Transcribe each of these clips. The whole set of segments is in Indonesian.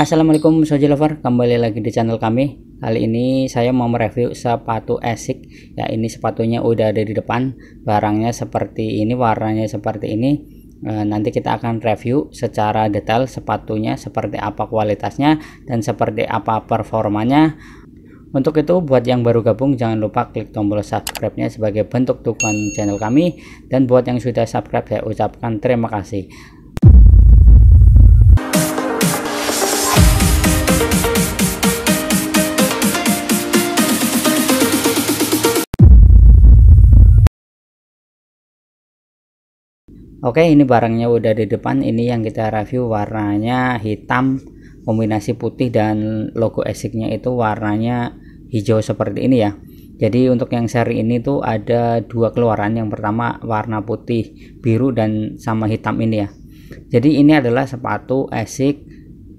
Assalamualaikum Soji Lover, kembali lagi di channel kami Kali ini saya mau mereview sepatu Esik Ya ini sepatunya udah ada di depan Barangnya seperti ini, warnanya seperti ini e, Nanti kita akan review secara detail sepatunya Seperti apa kualitasnya dan seperti apa performanya untuk itu buat yang baru gabung jangan lupa klik tombol subscribe-nya sebagai bentuk dukungan channel kami dan buat yang sudah subscribe saya ucapkan terima kasih. Oke ini barangnya udah di depan ini yang kita review warnanya hitam kombinasi putih dan logo esiknya itu warnanya hijau seperti ini ya jadi untuk yang seri ini tuh ada dua keluaran yang pertama warna putih biru dan sama hitam ini ya jadi ini adalah sepatu esik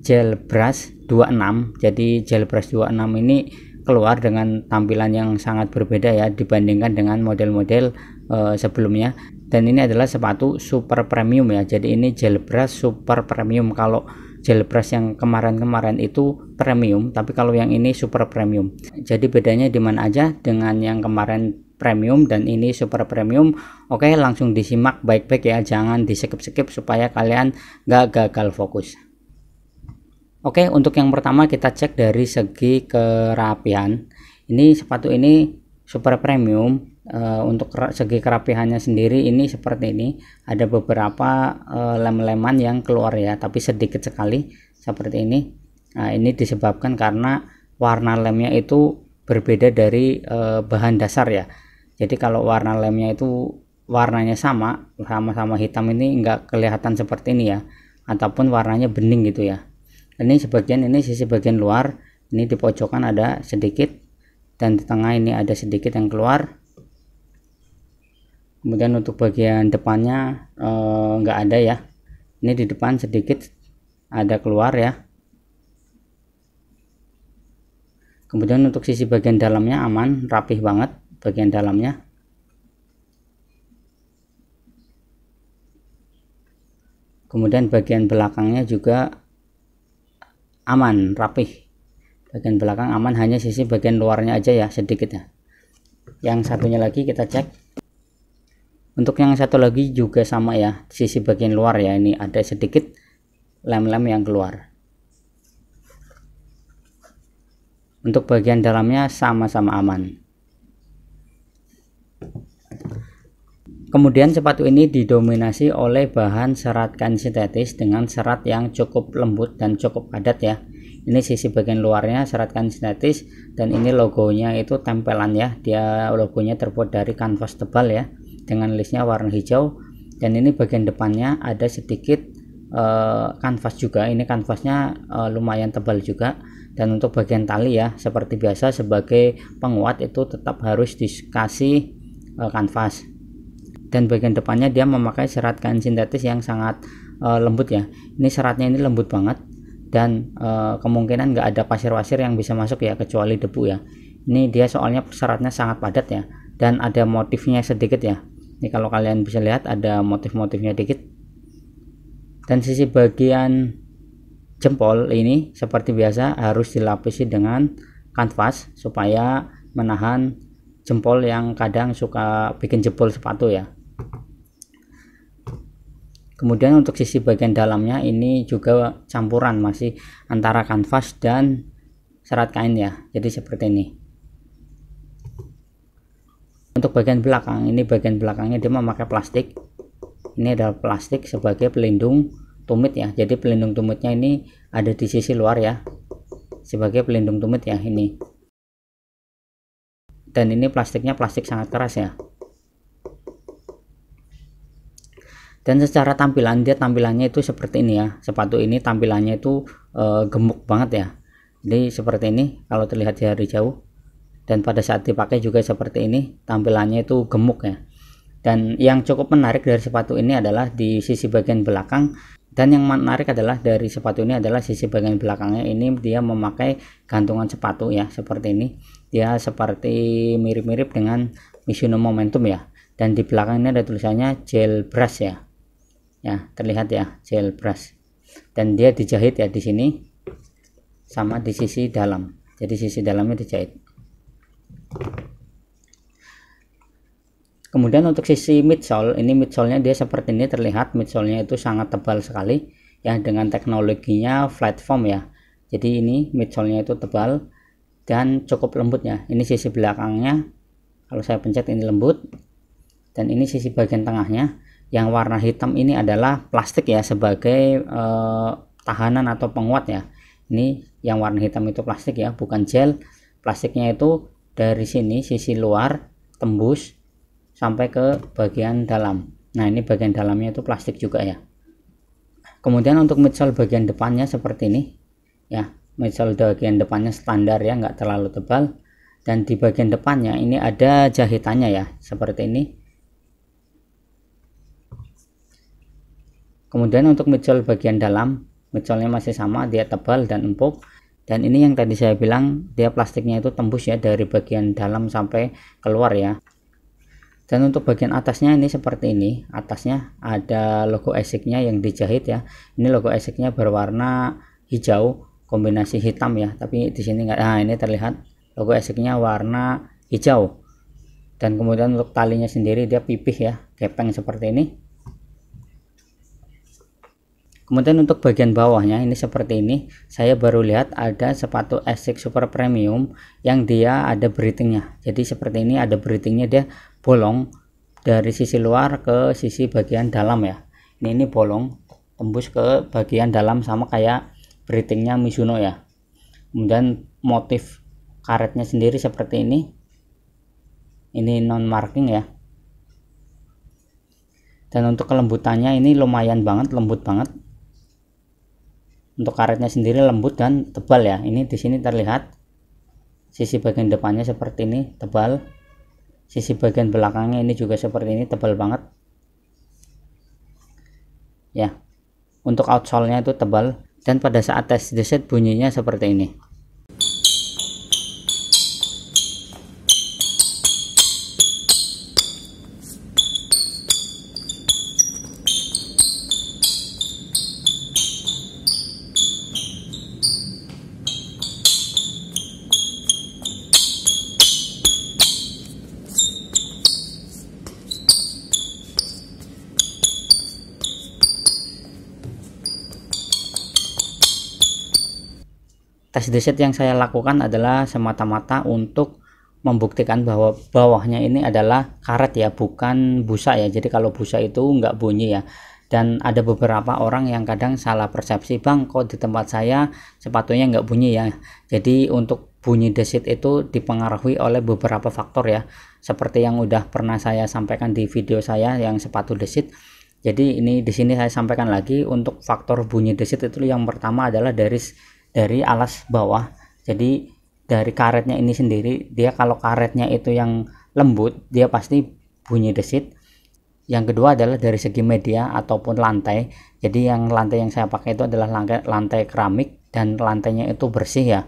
gel brush 26 jadi gel brush 26 ini keluar dengan tampilan yang sangat berbeda ya dibandingkan dengan model-model uh, sebelumnya dan ini adalah sepatu super premium ya jadi ini brush super premium kalau brush yang kemarin-kemarin itu premium tapi kalau yang ini super premium jadi bedanya di mana aja dengan yang kemarin premium dan ini super premium oke langsung disimak baik-baik ya jangan di skip-skip supaya kalian nggak gagal fokus oke untuk yang pertama kita cek dari segi kerapian ini sepatu ini super premium uh, untuk segi kerapihannya sendiri ini seperti ini ada beberapa uh, lem-leman yang keluar ya tapi sedikit sekali seperti ini nah, ini disebabkan karena warna lemnya itu berbeda dari uh, bahan dasar ya jadi kalau warna lemnya itu warnanya sama sama-sama hitam ini enggak kelihatan seperti ini ya ataupun warnanya bening gitu ya ini sebagian ini sisi bagian luar ini di pojokan ada sedikit dan di tengah ini ada sedikit yang keluar kemudian untuk bagian depannya enggak eh, ada ya ini di depan sedikit ada keluar ya kemudian untuk sisi bagian dalamnya aman rapih banget bagian dalamnya kemudian bagian belakangnya juga aman rapih bagian belakang aman hanya sisi bagian luarnya aja ya sedikit ya yang satunya lagi kita cek untuk yang satu lagi juga sama ya sisi bagian luar ya ini ada sedikit lem-lem yang keluar untuk bagian dalamnya sama-sama aman Kemudian sepatu ini didominasi oleh bahan serat kain sintetis dengan serat yang cukup lembut dan cukup padat ya. Ini sisi bagian luarnya serat kain sintetis dan ini logonya itu tempelan ya. Dia logonya terbuat dari kanvas tebal ya dengan listnya warna hijau dan ini bagian depannya ada sedikit eh, kanvas uh, juga ini kanvasnya uh, lumayan tebal juga dan untuk bagian tali ya seperti biasa sebagai penguat itu tetap harus dikasih eh, kanvas uh, dan bagian depannya dia memakai serat kain sintetis yang sangat uh, lembut ya ini seratnya ini lembut banget dan uh, kemungkinan nggak ada pasir-pasir yang bisa masuk ya kecuali debu ya ini dia soalnya seratnya sangat padat ya dan ada motifnya sedikit ya ini kalau kalian bisa lihat ada motif-motifnya dikit dan sisi bagian jempol ini seperti biasa harus dilapisi dengan kanvas supaya menahan jempol yang kadang suka bikin jempol sepatu ya kemudian untuk sisi bagian dalamnya ini juga campuran masih antara kanvas dan serat kain ya jadi seperti ini untuk bagian belakang ini bagian belakangnya dia memakai plastik ini adalah plastik sebagai pelindung tumit ya jadi pelindung tumitnya ini ada di sisi luar ya sebagai pelindung tumit ya ini dan ini plastiknya plastik sangat keras ya dan secara tampilan dia tampilannya itu seperti ini ya sepatu ini tampilannya itu e, gemuk banget ya jadi seperti ini kalau terlihat dari jauh dan pada saat dipakai juga seperti ini tampilannya itu gemuk ya dan yang cukup menarik dari sepatu ini adalah di sisi bagian belakang dan yang menarik adalah dari sepatu ini adalah sisi bagian belakangnya ini dia memakai gantungan sepatu ya seperti ini dia seperti mirip-mirip dengan Mizuno Momentum ya dan di belakang ini ada tulisannya gel brush ya ya terlihat ya gel brush dan dia dijahit ya di sini sama di sisi dalam jadi sisi dalamnya dijahit kemudian untuk sisi midsole ini midsole-nya dia seperti ini terlihat midsole-nya itu sangat tebal sekali ya dengan teknologinya flat foam ya jadi ini midsole-nya itu tebal dan cukup lembut ya ini sisi belakangnya kalau saya pencet ini lembut dan ini sisi bagian tengahnya yang warna hitam ini adalah plastik ya sebagai eh, tahanan atau penguat ya ini yang warna hitam itu plastik ya bukan gel plastiknya itu dari sini sisi luar tembus sampai ke bagian dalam nah ini bagian dalamnya itu plastik juga ya kemudian untuk midsole bagian depannya seperti ini ya midsole bagian depannya standar ya nggak terlalu tebal dan di bagian depannya ini ada jahitannya ya seperti ini kemudian untuk midsole bagian dalam midsole masih sama dia tebal dan empuk dan ini yang tadi saya bilang dia plastiknya itu tembus ya dari bagian dalam sampai keluar ya dan untuk bagian atasnya ini seperti ini atasnya ada logo esiknya yang dijahit ya ini logo esiknya berwarna hijau kombinasi hitam ya tapi di sini enggak nah ini terlihat logo esiknya warna hijau dan kemudian untuk talinya sendiri dia pipih ya kepeng seperti ini kemudian untuk bagian bawahnya ini seperti ini saya baru lihat ada sepatu Asics Super Premium yang dia ada breathingnya jadi seperti ini ada breathingnya dia bolong dari sisi luar ke sisi bagian dalam ya ini, ini bolong tembus ke bagian dalam sama kayak breathingnya Mizuno ya kemudian motif karetnya sendiri seperti ini ini non marking ya dan untuk kelembutannya ini lumayan banget lembut banget untuk karetnya sendiri lembut dan tebal ya ini di sini terlihat sisi bagian depannya seperti ini tebal sisi bagian belakangnya ini juga seperti ini tebal banget ya untuk outsole-nya itu tebal dan pada saat tes deset bunyinya seperti ini tes deset yang saya lakukan adalah semata-mata untuk membuktikan bahwa bawahnya ini adalah karet ya bukan busa ya jadi kalau busa itu nggak bunyi ya dan ada beberapa orang yang kadang salah persepsi bang kok di tempat saya sepatunya nggak bunyi ya jadi untuk bunyi desit itu dipengaruhi oleh beberapa faktor ya seperti yang udah pernah saya sampaikan di video saya yang sepatu desit jadi ini di sini saya sampaikan lagi untuk faktor bunyi desit itu yang pertama adalah dari dari alas bawah jadi dari karetnya ini sendiri dia kalau karetnya itu yang lembut dia pasti bunyi desit yang kedua adalah dari segi media ataupun lantai jadi yang lantai yang saya pakai itu adalah lantai, lantai keramik dan lantainya itu bersih ya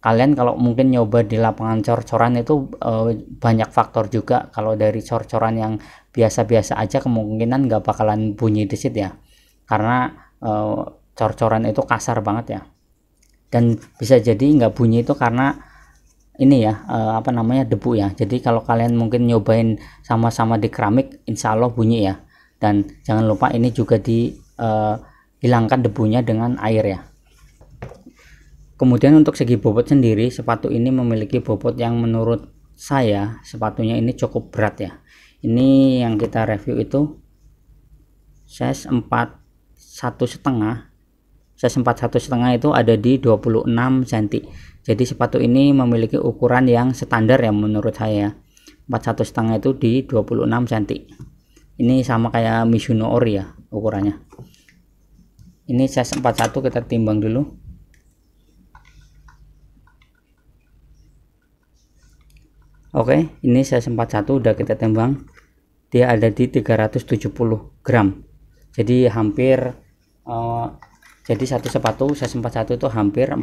kalian kalau mungkin nyoba di lapangan cor-coran itu e, banyak faktor juga kalau dari cor-coran yang biasa-biasa aja kemungkinan nggak bakalan bunyi desit ya karena e, cor-coran itu kasar banget ya dan bisa jadi nggak bunyi itu karena ini ya eh, apa namanya debu ya jadi kalau kalian mungkin nyobain sama-sama di keramik insya Allah bunyi ya dan jangan lupa ini juga di eh, hilangkan debunya dengan air ya kemudian untuk segi bobot sendiri sepatu ini memiliki bobot yang menurut saya sepatunya ini cukup berat ya ini yang kita review itu size 4 satu setengah saya sempat satu setengah itu ada di 26 cm jadi sepatu ini memiliki ukuran yang standar ya menurut saya Empat satu setengah itu di 26 cm ini sama kayak Mizuno Ori ya ukurannya ini size satu kita timbang dulu Oke, ini saya sempat satu udah kita timbang. Dia ada di 370 gram. Jadi hampir eh, jadi satu sepatu saya sempat satu itu hampir 400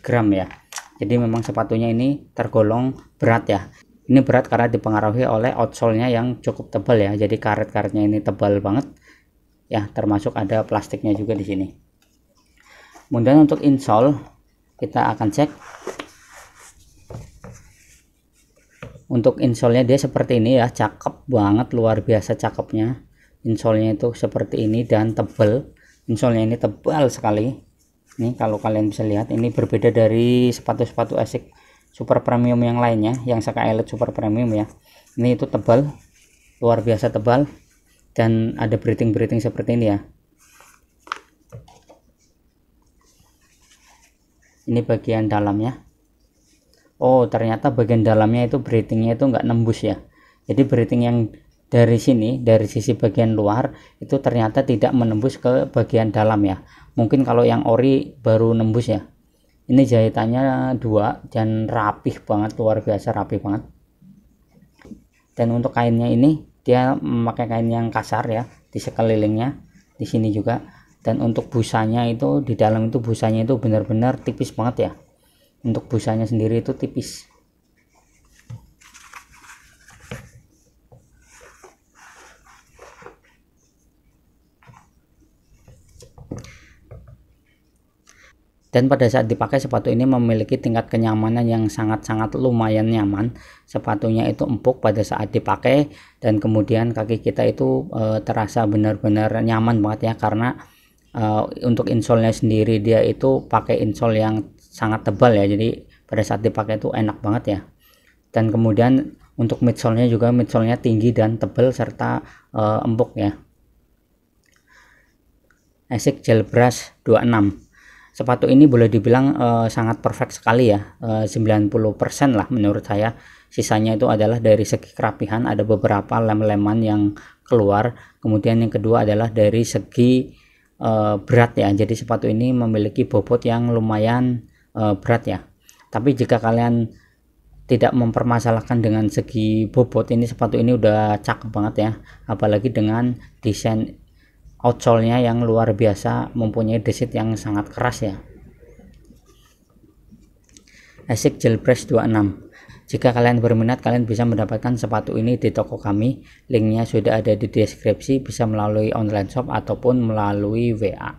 gram ya jadi memang sepatunya ini tergolong berat ya ini berat karena dipengaruhi oleh outsole-nya yang cukup tebal ya jadi karet-karetnya ini tebal banget ya termasuk ada plastiknya juga di sini kemudian untuk insole kita akan cek untuk insole-nya dia seperti ini ya cakep banget luar biasa cakepnya insole-nya itu seperti ini dan tebal insolnya ini tebal sekali ini kalau kalian bisa lihat ini berbeda dari sepatu-sepatu asik super premium yang lainnya yang Saka Elite super premium ya ini itu tebal luar biasa tebal dan ada breathing-breathing seperti ini ya ini bagian dalamnya Oh ternyata bagian dalamnya itu breathingnya itu nggak nembus ya jadi breathing yang dari sini dari sisi bagian luar itu ternyata tidak menembus ke bagian dalam ya mungkin kalau yang ori baru nembus ya ini jahitannya dua dan rapih banget luar biasa rapi banget dan untuk kainnya ini dia memakai kain yang kasar ya di sekelilingnya di sini juga dan untuk busanya itu di dalam itu busanya itu benar-benar tipis banget ya untuk busanya sendiri itu tipis dan pada saat dipakai sepatu ini memiliki tingkat kenyamanan yang sangat-sangat lumayan nyaman sepatunya itu empuk pada saat dipakai dan kemudian kaki kita itu e, terasa benar-benar nyaman banget ya karena e, untuk insole sendiri dia itu pakai insole yang sangat tebal ya jadi pada saat dipakai itu enak banget ya dan kemudian untuk midsole-nya juga midsole-nya tinggi dan tebal serta e, empuk ya Asics Gel Brush 26 sepatu ini boleh dibilang uh, sangat perfect sekali ya eh, uh, 90% lah menurut saya sisanya itu adalah dari segi kerapihan ada beberapa lem-leman yang keluar kemudian yang kedua adalah dari segi uh, berat ya jadi sepatu ini memiliki bobot yang lumayan uh, berat ya tapi jika kalian tidak mempermasalahkan dengan segi bobot ini sepatu ini udah cakep banget ya apalagi dengan desain ocolnya yang luar biasa mempunyai desit yang sangat keras ya Asik Jailbreak 26 jika kalian berminat, kalian bisa mendapatkan sepatu ini di toko kami. Linknya sudah ada di deskripsi, bisa melalui online shop ataupun melalui WA.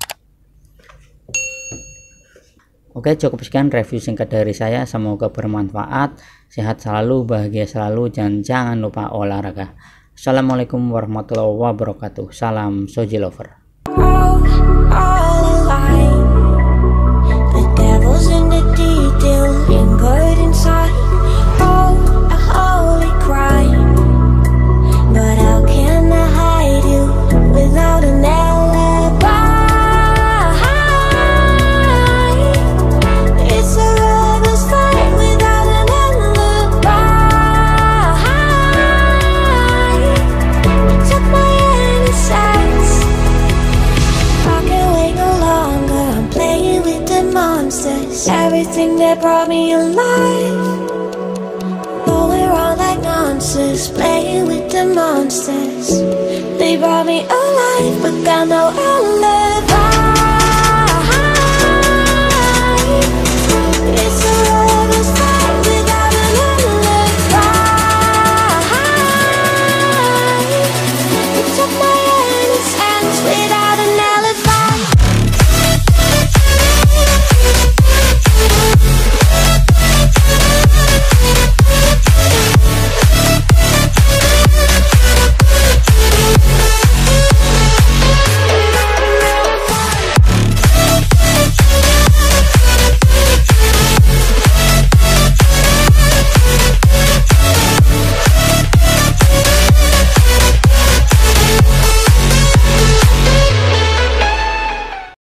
Oke, cukup sekian review singkat dari saya. Semoga bermanfaat, sehat selalu, bahagia selalu, dan jangan lupa olahraga. Assalamualaikum warahmatullahi wabarakatuh. Salam Soji Lover. answers, playing with the monsters. They brought me alive, but got no alibi.